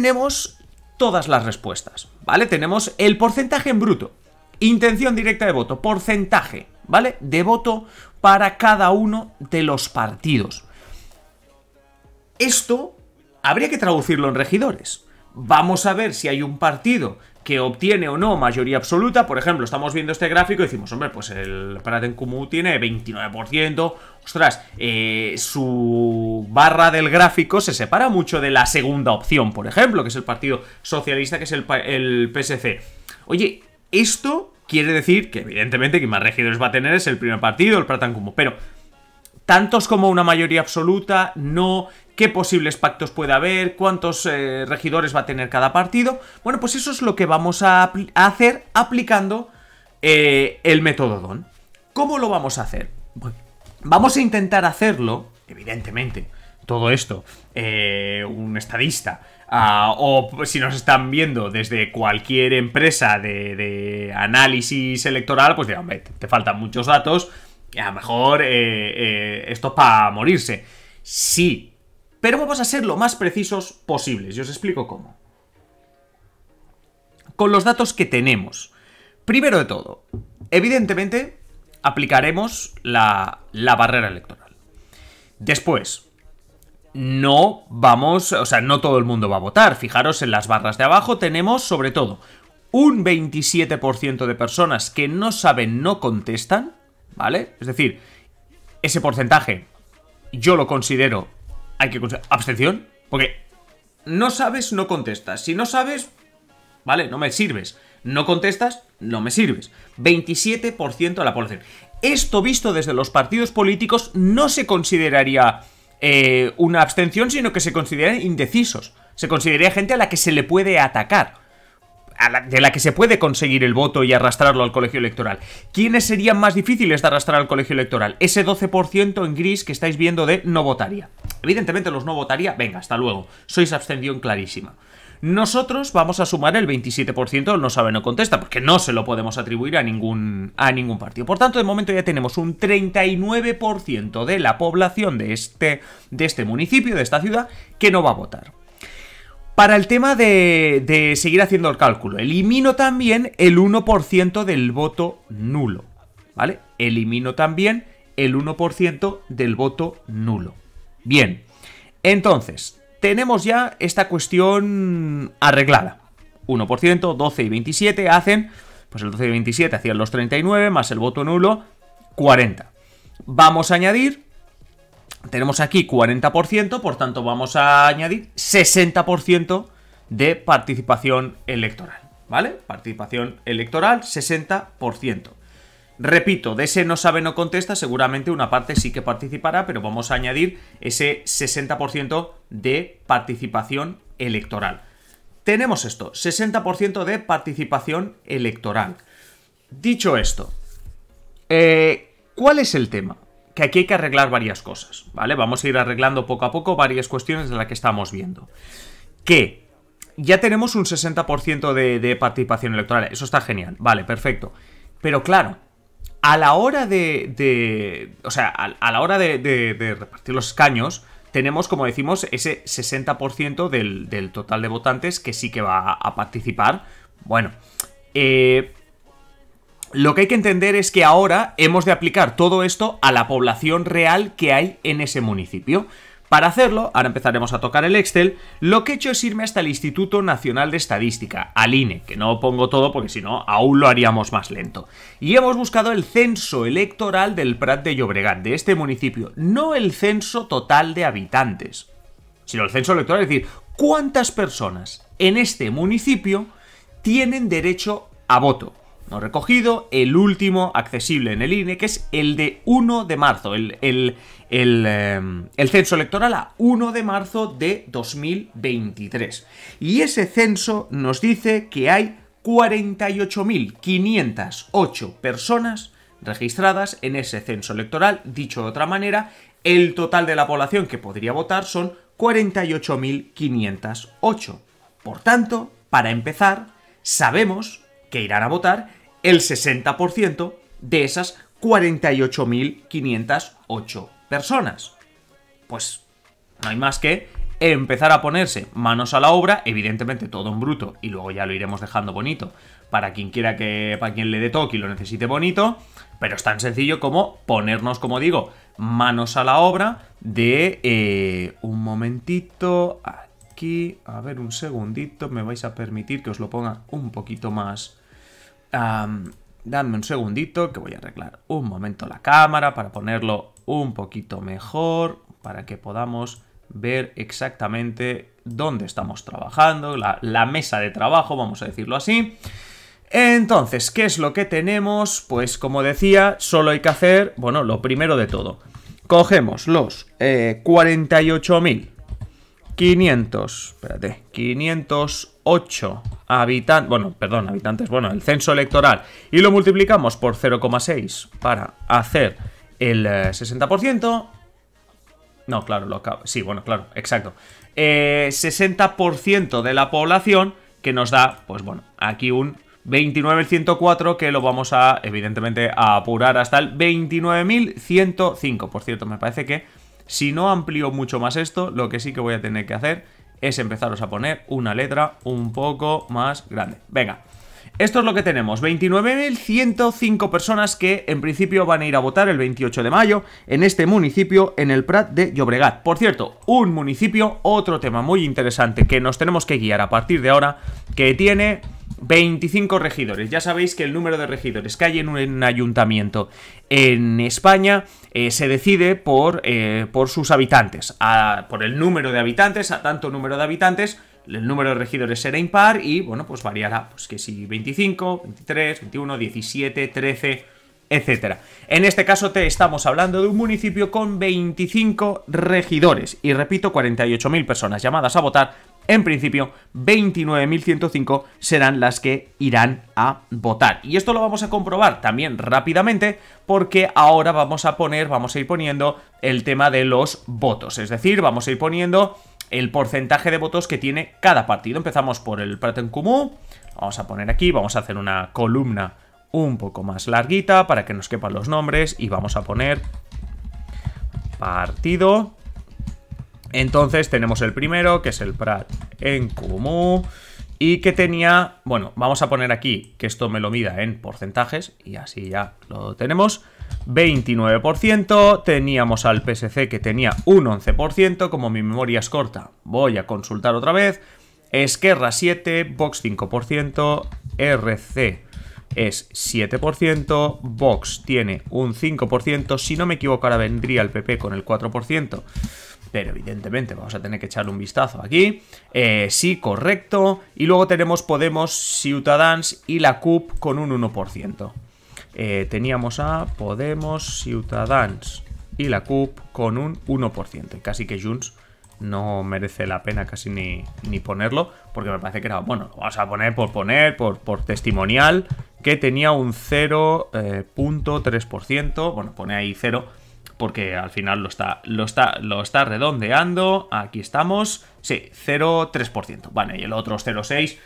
tenemos todas las respuestas, ¿vale? Tenemos el porcentaje en bruto, intención directa de voto, porcentaje, ¿vale? De voto para cada uno de los partidos. Esto habría que traducirlo en regidores. Vamos a ver si hay un partido que obtiene o no mayoría absoluta. Por ejemplo, estamos viendo este gráfico y decimos, hombre, pues el Praten Kumu tiene 29%. Ostras, eh, su barra del gráfico se separa mucho de la segunda opción, por ejemplo, que es el Partido Socialista, que es el, PSC. Oye, esto quiere decir que evidentemente quien más regidores va a tener es el primer partido, el Praten Kumu, pero tantos como una mayoría absoluta, no, qué posibles pactos puede haber, cuántos eh, regidores va a tener cada partido. Bueno, pues eso es lo que vamos a, hacer aplicando eh, el método DON. ¿Cómo lo vamos a hacer? vamos a intentar hacerlo, evidentemente, todo esto, eh, un estadista, ah, o si nos están viendo desde cualquier empresa de, análisis electoral, pues digan, te faltan muchos datos, a lo mejor eh, eh, esto es para morirse. Sí, pero vamos a ser lo más precisos posibles Yo os explico cómo. Con los datos que tenemos. Primero de todo, evidentemente aplicaremos la, la barrera electoral. Después, no vamos, o sea, no todo el mundo va a votar. Fijaros en las barras de abajo tenemos sobre todo un 27% de personas que no saben, no contestan, ¿vale? Es decir, ese porcentaje yo lo considero, hay que considerar abstención, porque no sabes, no contestas. Si no sabes, ¿vale? No me sirves. No contestas, no me sirves. 27% de la población. Esto visto desde los partidos políticos no se consideraría eh, una abstención, sino que se consideran indecisos. Se consideraría gente a la que se le puede atacar de la que se puede conseguir el voto y arrastrarlo al colegio electoral. ¿Quiénes serían más difíciles de arrastrar al colegio electoral? Ese 12% en gris que estáis viendo de no votaría. Evidentemente los no votaría, venga, hasta luego. Sois abstención clarísima. Nosotros vamos a sumar el 27% no sabe, no contesta, porque no se lo podemos atribuir a ningún, a ningún partido. Por tanto, de momento ya tenemos un 39% de la población de este, de este municipio, de esta ciudad, que no va a votar para el tema de, seguir haciendo el cálculo, elimino también el 1% del voto nulo, ¿vale? Elimino también el 1% del voto nulo. Bien, entonces, tenemos ya esta cuestión arreglada. 1%, 12 y 27 hacen, pues el 12 y 27 hacían los 39, más el voto nulo, 40. Vamos a añadir tenemos aquí 40%, por tanto vamos a añadir 60% de participación electoral, ¿vale? Participación electoral 60%. Repito, de ese no sabe, no contesta, seguramente una parte sí que participará, pero vamos a añadir ese 60% de participación electoral. Tenemos esto, 60% de participación electoral. Dicho esto, eh, ¿cuál es el tema? que aquí hay que arreglar varias cosas, ¿vale? Vamos a ir arreglando poco a poco varias cuestiones de las que estamos viendo. Que ya tenemos un 60% de, participación electoral, eso está genial, vale, perfecto. Pero claro, a la hora de... o sea, a, la hora de, repartir los escaños, tenemos, como decimos, ese 60% del, total de votantes que sí que va a, a participar. Bueno, eh, lo que hay que entender es que ahora hemos de aplicar todo esto a la población real que hay en ese municipio. Para hacerlo, ahora empezaremos a tocar el Excel, lo que he hecho es irme hasta el Instituto Nacional de Estadística, al INE, que no pongo todo porque si no aún lo haríamos más lento. Y hemos buscado el censo electoral del Prat de Llobregat, de este municipio, no el censo total de habitantes, sino el censo electoral, es decir, cuántas personas en este municipio tienen derecho a voto recogido, el último accesible en el INE, que es el de 1 de marzo, el, el, el, eh, censo electoral a 1 de marzo de 2023. Y ese censo nos dice que hay 48.508 personas registradas en ese censo electoral. Dicho de otra manera, el total de la población que podría votar son 48.508. Por tanto, para empezar, sabemos que irán a votar el 60% de esas 48.508 personas. Pues no hay más que empezar a ponerse manos a la obra, evidentemente todo en bruto, y luego ya lo iremos dejando bonito para quien quiera que, para quien le dé toque y lo necesite bonito, pero es tan sencillo como ponernos, como digo, manos a la obra de eh, un momentito aquí, a ver un segundito, me vais a permitir que os lo ponga un poquito más Dame un segundito que voy a arreglar un momento la cámara para ponerlo un poquito mejor, para que podamos ver exactamente dónde estamos trabajando, la, mesa de trabajo, vamos a decirlo así. Entonces, ¿qué es lo que tenemos? Pues como decía, solo hay que hacer, bueno, lo primero de todo. Cogemos los 48.500, eh, espérate, 500 8 habitantes, bueno, perdón, habitantes, bueno, el censo electoral, y lo multiplicamos por 0,6 para hacer el 60%. Eh, no, claro, lo acabo. Sí, bueno, claro, exacto. 60% eh, de la población que nos da, pues bueno, aquí un 29.104 que lo vamos a, evidentemente, a apurar hasta el 29.105. Por cierto, me parece que si no amplío mucho más esto, lo que sí que voy a tener que hacer es empezaros a poner una letra un poco más grande. Venga, esto es lo que tenemos, 29.105 personas que en principio van a ir a votar el 28 de mayo en este municipio, en el Prat de Llobregat. Por cierto, un municipio, otro tema muy interesante que nos tenemos que guiar a partir de ahora, que tiene 25 regidores. Ya sabéis que el número de regidores que hay en un ayuntamiento en España eh, se decide por, eh, por sus habitantes, por el número de habitantes, a tanto número de habitantes, el número de regidores será impar y, bueno, pues variará, pues que si 25, 23, 21, 17, 13, etc. En este caso te estamos hablando de un municipio con 25 regidores y, repito, 48.000 personas llamadas a votar en principio 29.105 serán las que irán a votar. Y esto lo vamos a comprobar también rápidamente porque ahora vamos a poner, vamos a ir poniendo el tema de los votos. Es decir, vamos a ir poniendo el porcentaje de votos que tiene cada partido. Empezamos por el Prat en Vamos a poner aquí, vamos a hacer una columna un poco más larguita para que nos quepan los nombres y vamos a poner partido entonces tenemos el primero, que es el Prat en común. Y que tenía, bueno, vamos a poner aquí que esto me lo mida en porcentajes y así ya lo tenemos. 29%, teníamos al PSC que tenía un 11%, como mi memoria es corta, voy a consultar otra vez. Esquerra 7, Vox 5%, RC es 7%, Vox tiene un 5%, si no me equivoco ahora vendría el PP con el 4% pero evidentemente vamos a tener que echarle un vistazo aquí. Eh, sí, correcto. Y luego tenemos Podemos, Ciutadans y la CUP con un 1%. Eh, teníamos a Podemos, Ciutadans y la CUP con un 1%. Casi que Junts no merece la pena casi ni, ni, ponerlo, porque me parece que era, bueno, lo vamos a poner por poner, por, por testimonial, que tenía un 0.3%, eh, bueno, pone ahí 0, porque al final lo está, lo está, lo está redondeando. Aquí estamos. Sí, 0,3%. Vale, y el otro 0,6%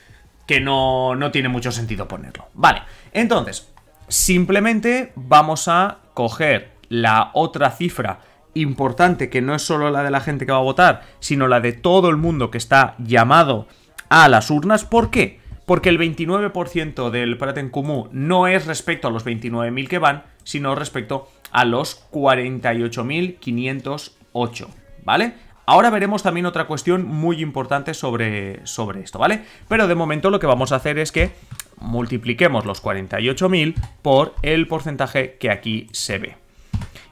que no, tiene mucho sentido ponerlo. Vale, entonces, simplemente vamos a coger la otra cifra importante, que no es solo la de la gente que va a votar, sino la de todo el mundo que está llamado a las urnas. ¿Por qué? Porque el 29% del Praten Comú no es respecto a los 29.000 que van, sino respecto a los 48.508, ¿vale? Ahora veremos también otra cuestión muy importante sobre, sobre esto, ¿vale? Pero de momento lo que vamos a hacer es que multipliquemos los 48.000 por el porcentaje que aquí se ve.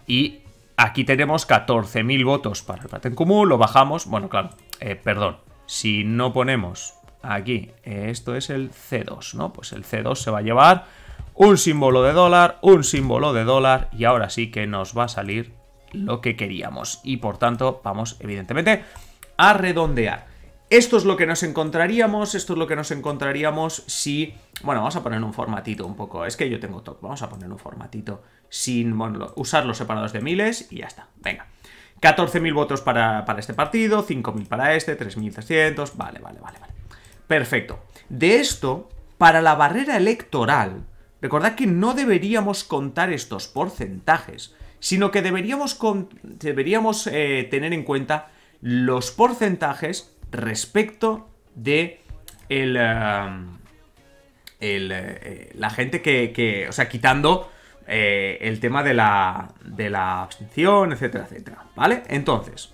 Y aquí tenemos 14.000 votos para el patente Común, lo bajamos, bueno, claro, eh, perdón, si no ponemos aquí, esto es el C2, ¿no? Pues el C2 se va a llevar un símbolo de dólar, un símbolo de dólar y ahora sí que nos va a salir lo que queríamos. Y por tanto vamos evidentemente a redondear. Esto es lo que nos encontraríamos, esto es lo que nos encontraríamos si... Bueno, vamos a poner un formatito un poco, es que yo tengo top, vamos a poner un formatito sin usar los separados de miles y ya está, venga. 14.000 votos para, para, este partido, 5.000 para este, 3.300, vale, vale, vale, vale. Perfecto. De esto, para la barrera electoral, Recordad que no deberíamos contar estos porcentajes, sino que deberíamos, deberíamos eh, tener en cuenta los porcentajes respecto de el, eh, el, eh, la gente que, que, o sea, quitando el tema de la, de la abstención, etcétera, etcétera, ¿vale? Entonces,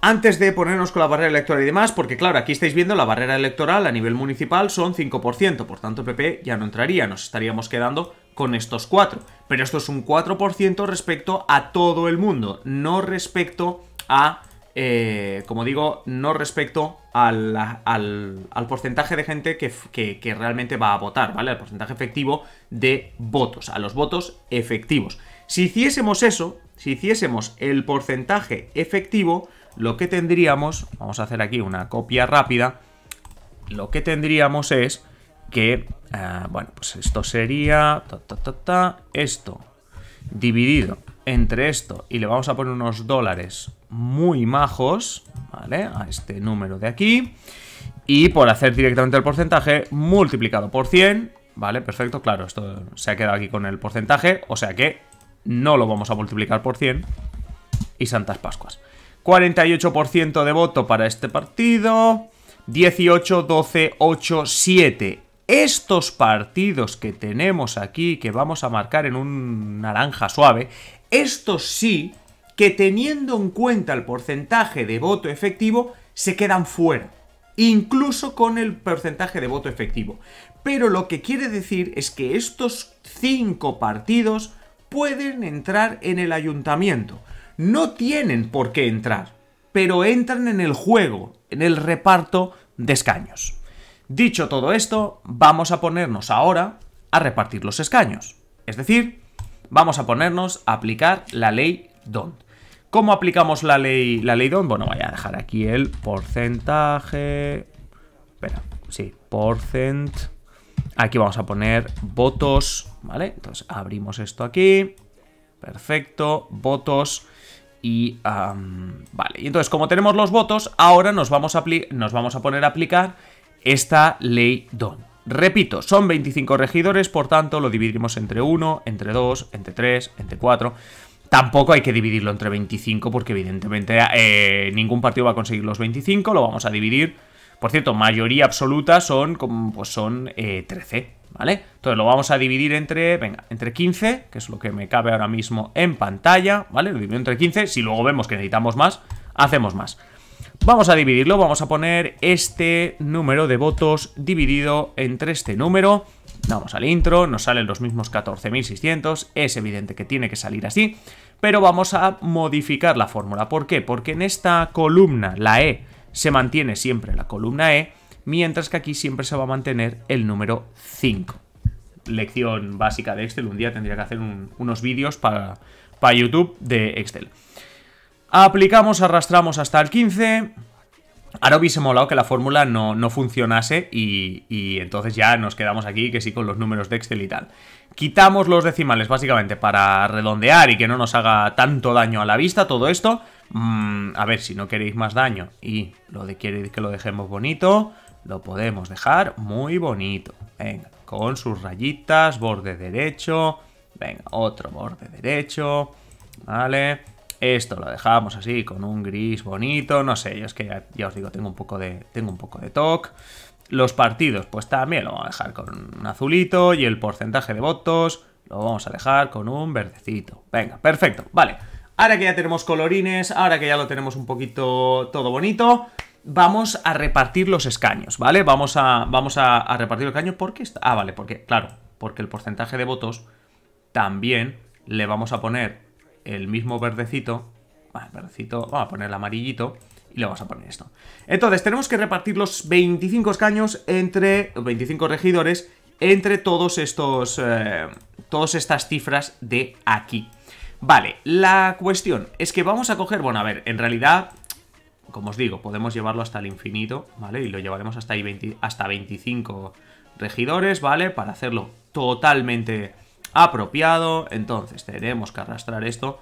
antes de ponernos con la barrera electoral y demás, porque claro, aquí estáis viendo la barrera electoral a nivel municipal son 5%, por tanto el PP ya no entraría, nos estaríamos quedando con estos 4. Pero esto es un 4% respecto a todo el mundo, no respecto a, eh, como digo, no respecto al, al, porcentaje de gente que, que realmente va a votar, ¿vale? Al porcentaje efectivo de votos, a los votos efectivos. Si hiciésemos eso, si hiciésemos el porcentaje efectivo, lo que tendríamos, vamos a hacer aquí una copia rápida, lo que tendríamos es que, eh, bueno, pues esto sería, esto, dividido entre esto y le vamos a poner unos dólares muy majos, ¿vale? A este número de aquí. Y por hacer directamente el porcentaje, multiplicado por 100, ¿vale? Perfecto, claro, esto se ha quedado aquí con el porcentaje, o sea que no lo vamos a multiplicar por 100 y Santas Pascuas. 48% de voto para este partido, 18, 12, 8, 7. Estos partidos que tenemos aquí, que vamos a marcar en un naranja suave, estos sí que teniendo en cuenta el porcentaje de voto efectivo, se quedan fuera, incluso con el porcentaje de voto efectivo. Pero lo que quiere decir es que estos cinco partidos pueden entrar en el ayuntamiento no tienen por qué entrar, pero entran en el juego, en el reparto de escaños. Dicho todo esto, vamos a ponernos ahora a repartir los escaños. Es decir, vamos a ponernos a aplicar la ley Don. ¿Cómo aplicamos la ley, la ley DONT? Bueno, voy a dejar aquí el porcentaje... Espera, sí, porcent... Aquí vamos a poner votos, ¿vale? Entonces abrimos esto aquí. Perfecto, votos. Y vale, y entonces como tenemos los votos, ahora nos vamos a, nos vamos a poner a aplicar esta ley DON. Repito, son 25 regidores, por tanto lo dividimos entre 1, entre 2, entre 3, entre 4. Tampoco hay que dividirlo entre 25 porque evidentemente eh, ningún partido va a conseguir los 25, lo vamos a dividir. Por cierto, mayoría absoluta son, pues son 13. Eh, entonces lo vamos a dividir entre, venga, entre 15, que es lo que me cabe ahora mismo en pantalla, ¿vale? Lo divido entre 15, si luego vemos que necesitamos más, hacemos más. Vamos a dividirlo, vamos a poner este número de votos dividido entre este número. Vamos al intro, nos salen los mismos 14.600, es evidente que tiene que salir así, pero vamos a modificar la fórmula. ¿Por qué? Porque en esta columna, la E, se mantiene siempre la columna E, mientras que aquí siempre se va a mantener el número 5. Lección básica de Excel, un día tendría que hacer unos vídeos para, para YouTube de Excel. Aplicamos, arrastramos hasta el 15. Ahora hubiese molado que la fórmula no, funcionase y, entonces ya nos quedamos aquí, que sí, con los números de Excel y tal. Quitamos los decimales básicamente para redondear y que no nos haga tanto daño a la vista todo esto. Mm, a ver, si no queréis más daño y lo de queréis que lo dejemos bonito, lo podemos dejar muy bonito. Venga, con sus rayitas, borde derecho, venga, otro borde derecho, ¿vale? Esto lo dejamos así con un gris bonito, no sé, yo es que ya, os digo, tengo un poco de, tengo un poco de toque. Los partidos, pues también lo vamos a dejar con un azulito y el porcentaje de votos lo vamos a dejar con un verdecito. Venga, perfecto, vale. Ahora que ya tenemos colorines, ahora que ya lo tenemos un poquito todo bonito, vamos a repartir los escaños, ¿vale? Vamos a, vamos a, repartir los escaños porque... Está... Ah, vale, porque, claro, porque el porcentaje de votos también le vamos a poner el mismo verdecito, Vale, ah, verdecito, vamos a poner el amarillito y le vamos a poner esto. Entonces, tenemos que repartir los 25 escaños entre, 25 regidores, entre todos estos, eh, todas estas cifras de aquí. Vale, la cuestión es que vamos a coger, bueno, a ver, en realidad como os digo, podemos llevarlo hasta el infinito, ¿vale? Y lo llevaremos hasta, ahí hasta 25 regidores, ¿vale? Para hacerlo totalmente apropiado. Entonces tenemos que arrastrar esto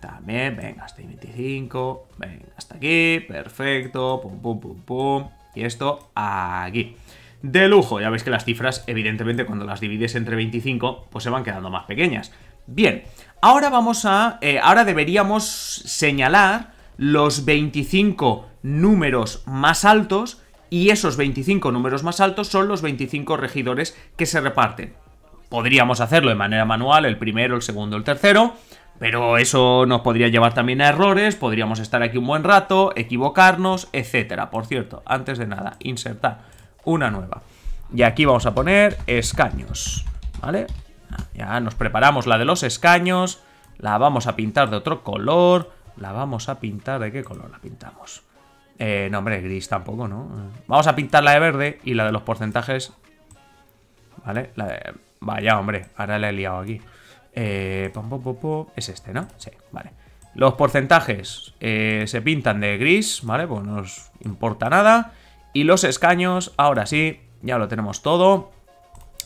también, venga, hasta ahí 25, venga, hasta aquí, perfecto, pum, pum, pum, pum. Y esto aquí. De lujo, ya veis que las cifras, evidentemente, cuando las divides entre 25, pues se van quedando más pequeñas. Bien, ahora vamos a... Eh, ahora deberíamos señalar los 25 números más altos y esos 25 números más altos son los 25 regidores que se reparten. Podríamos hacerlo de manera manual, el primero, el segundo, el tercero, pero eso nos podría llevar también a errores, podríamos estar aquí un buen rato, equivocarnos, etc. Por cierto, antes de nada, insertar una nueva. Y aquí vamos a poner escaños, ¿vale? Ah, ya nos preparamos la de los escaños, la vamos a pintar de otro color, la vamos a pintar. ¿De qué color la pintamos? Eh, no, hombre, gris tampoco, ¿no? Vamos a pintarla de verde y la de los porcentajes... ¿Vale? La de... Vaya, hombre, ahora la he liado aquí. Eh, pom, es este, ¿no? Sí, vale. Los porcentajes eh, se pintan de gris, ¿vale? Pues no nos importa nada. Y los escaños, ahora sí, ya lo tenemos todo.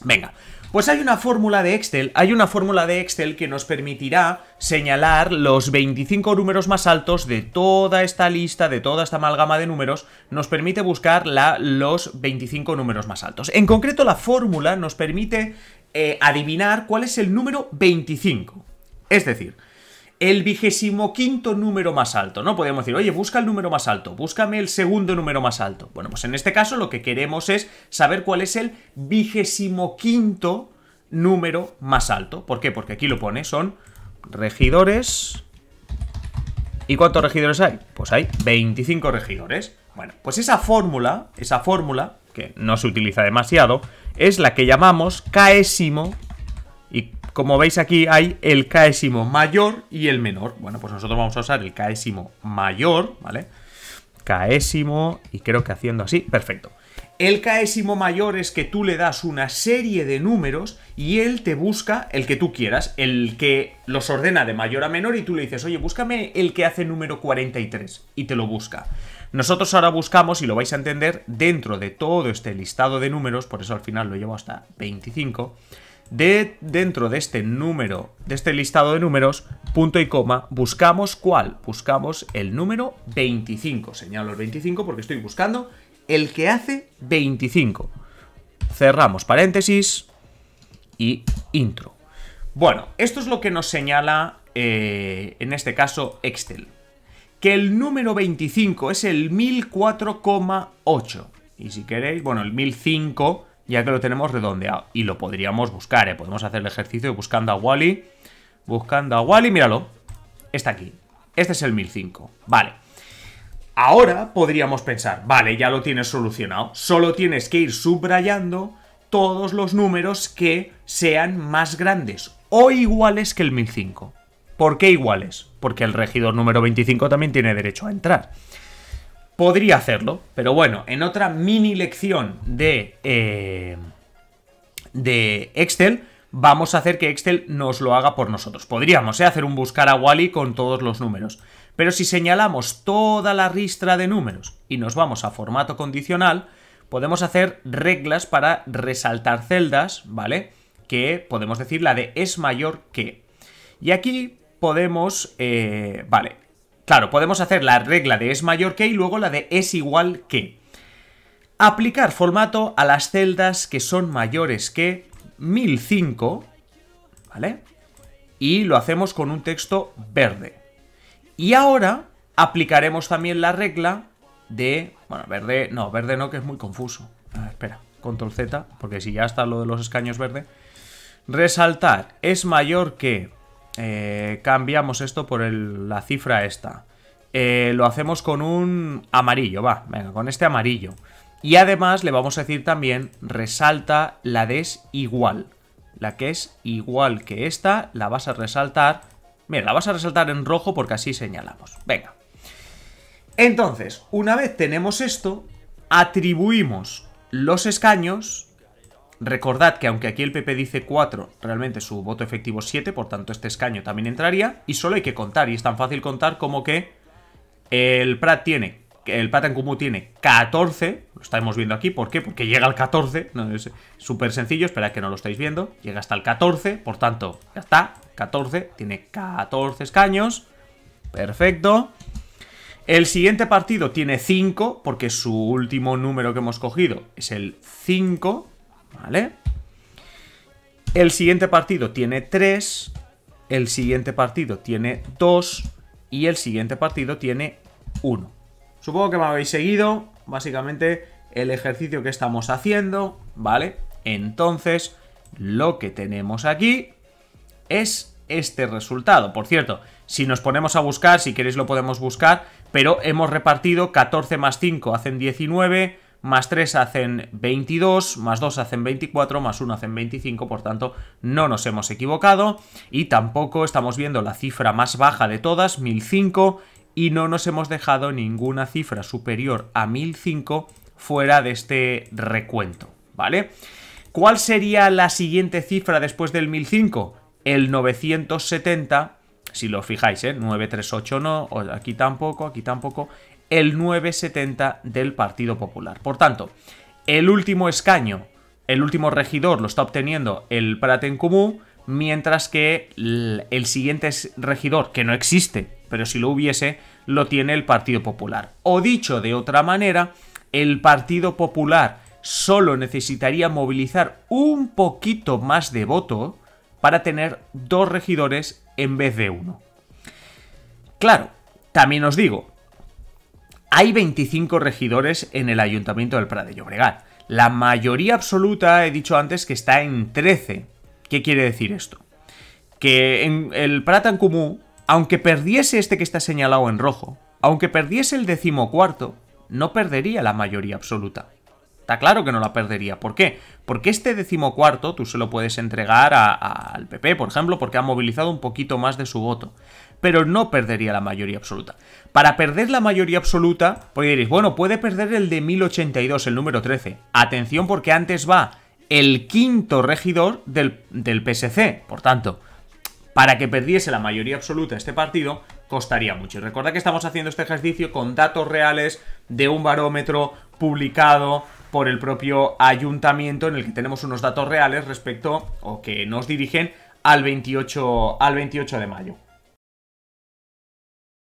Venga, pues hay una fórmula de Excel, hay una fórmula de Excel que nos permitirá señalar los 25 números más altos de toda esta lista, de toda esta amalgama de números, nos permite buscar la, los 25 números más altos. En concreto, la fórmula nos permite eh, adivinar cuál es el número 25. Es decir, el vigésimo quinto número más alto, ¿no? Podríamos decir, oye, busca el número más alto, búscame el segundo número más alto. Bueno, pues en este caso lo que queremos es saber cuál es el vigésimo quinto número más alto. ¿Por qué? Porque aquí lo pone, son regidores... ¿Y cuántos regidores hay? Pues hay 25 regidores. Bueno, pues esa fórmula, esa fórmula, que no se utiliza demasiado, es la que llamamos caésimo como veis aquí hay el caésimo mayor y el menor. Bueno, pues nosotros vamos a usar el caésimo mayor, ¿vale? Caésimo, y creo que haciendo así, perfecto. El caésimo mayor es que tú le das una serie de números y él te busca el que tú quieras, el que los ordena de mayor a menor y tú le dices, oye, búscame el que hace número 43 y te lo busca. Nosotros ahora buscamos, y lo vais a entender, dentro de todo este listado de números, por eso al final lo llevo hasta 25, de dentro de este número, de este listado de números, punto y coma, buscamos cuál? Buscamos el número 25. Señalo el 25 porque estoy buscando el que hace 25. Cerramos paréntesis y intro. Bueno, esto es lo que nos señala, eh, en este caso, Excel. Que el número 25 es el 1004,8. Y si queréis, bueno, el 1005 ya que lo tenemos redondeado. Y lo podríamos buscar, ¿eh? Podemos hacer el ejercicio buscando a Wally. Buscando a Wally, míralo. Está aquí. Este es el 1005. Vale. Ahora podríamos pensar, vale, ya lo tienes solucionado. Solo tienes que ir subrayando todos los números que sean más grandes o iguales que el 1005. ¿Por qué iguales? Porque el regidor número 25 también tiene derecho a entrar. Podría hacerlo, pero bueno, en otra mini lección de, eh, de Excel, vamos a hacer que Excel nos lo haga por nosotros. Podríamos ¿eh? hacer un buscar a Wally con todos los números. Pero si señalamos toda la ristra de números y nos vamos a formato condicional, podemos hacer reglas para resaltar celdas, ¿vale? Que podemos decir la de es mayor que. Y aquí podemos, eh, vale, Claro, podemos hacer la regla de es mayor que y luego la de es igual que. Aplicar formato a las celdas que son mayores que 1005, ¿vale? Y lo hacemos con un texto verde. Y ahora aplicaremos también la regla de... Bueno, verde... No, verde no, que es muy confuso. A ah, ver, espera, control Z, porque si ya está lo de los escaños verde. Resaltar es mayor que eh, cambiamos esto por la cifra esta. Eh, lo hacemos con un amarillo, va, venga, con este amarillo. Y además le vamos a decir también, resalta la desigual. La que es igual que esta, la vas a resaltar. Mira, la vas a resaltar en rojo porque así señalamos. Venga. Entonces, una vez tenemos esto, atribuimos los escaños Recordad que aunque aquí el PP dice 4, realmente su voto efectivo es 7, por tanto este escaño también entraría. Y solo hay que contar, y es tan fácil contar como que el Prat tiene, el Prat en tiene 14, lo estamos viendo aquí, ¿por qué? Porque llega al 14, no, es súper sencillo, espera que no lo estáis viendo, llega hasta el 14, por tanto, ya está, 14, tiene 14 escaños, perfecto. El siguiente partido tiene 5, porque su último número que hemos cogido es el 5, ¿Vale? El siguiente partido tiene 3, el siguiente partido tiene 2 y el siguiente partido tiene 1. Supongo que me habéis seguido, básicamente, el ejercicio que estamos haciendo, ¿vale? Entonces, lo que tenemos aquí es este resultado. Por cierto, si nos ponemos a buscar, si queréis lo podemos buscar, pero hemos repartido 14 más 5 hacen 19 más 3 hacen 22, más 2 hacen 24, más 1 hacen 25, por tanto no nos hemos equivocado y tampoco estamos viendo la cifra más baja de todas, 1005, y no nos hemos dejado ninguna cifra superior a 1005 fuera de este recuento, ¿vale? ¿Cuál sería la siguiente cifra después del 1005? El 970, si lo fijáis, ¿eh? 938 no, aquí tampoco, aquí tampoco, el 970 del Partido Popular. Por tanto, el último escaño, el último regidor lo está obteniendo el Prat mientras que el siguiente regidor, que no existe, pero si lo hubiese, lo tiene el Partido Popular. O dicho de otra manera, el Partido Popular solo necesitaría movilizar un poquito más de voto para tener dos regidores en vez de uno. Claro, también os digo, hay 25 regidores en el Ayuntamiento del Prat de Llobregat. La mayoría absoluta, he dicho antes, que está en 13. ¿Qué quiere decir esto? Que en el Prat en aunque perdiese este que está señalado en rojo, aunque perdiese el decimocuarto, no perdería la mayoría absoluta. Está claro que no la perdería. ¿Por qué? Porque este decimocuarto tú se lo puedes entregar al PP, por ejemplo, porque ha movilizado un poquito más de su voto pero no perdería la mayoría absoluta. Para perder la mayoría absoluta, pues diréis, bueno, puede perder el de 1082, el número 13. Atención porque antes va el quinto regidor del, PSC. Por tanto, para que perdiese la mayoría absoluta este partido, costaría mucho. Y recuerda que estamos haciendo este ejercicio con datos reales de un barómetro publicado por el propio ayuntamiento en el que tenemos unos datos reales respecto o que nos dirigen al 28, al 28 de mayo.